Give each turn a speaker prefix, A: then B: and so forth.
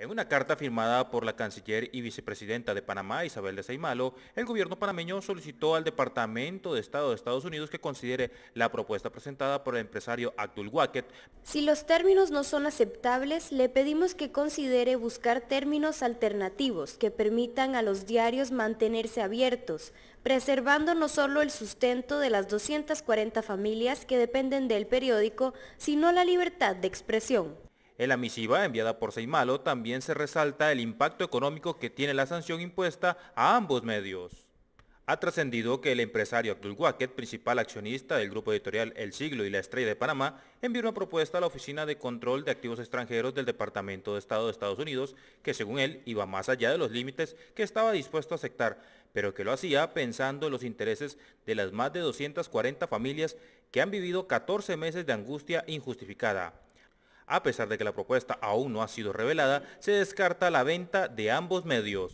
A: En una carta firmada por la canciller y vicepresidenta de Panamá, Isabel de Seymalo, el gobierno panameño solicitó al Departamento de Estado de Estados Unidos que considere la propuesta presentada por el empresario Abdul Wacket.
B: Si los términos no son aceptables, le pedimos que considere buscar términos alternativos que permitan a los diarios mantenerse abiertos, preservando no solo el sustento de las 240 familias que dependen del periódico, sino la libertad de expresión.
A: En la misiva enviada por Seimalo también se resalta el impacto económico que tiene la sanción impuesta a ambos medios. Ha trascendido que el empresario Abdul Waqet, principal accionista del grupo editorial El Siglo y la Estrella de Panamá, envió una propuesta a la Oficina de Control de Activos Extranjeros del Departamento de Estado de Estados Unidos, que según él iba más allá de los límites que estaba dispuesto a aceptar, pero que lo hacía pensando en los intereses de las más de 240 familias que han vivido 14 meses de angustia injustificada. A pesar de que la propuesta aún no ha sido revelada, se descarta la venta de ambos medios.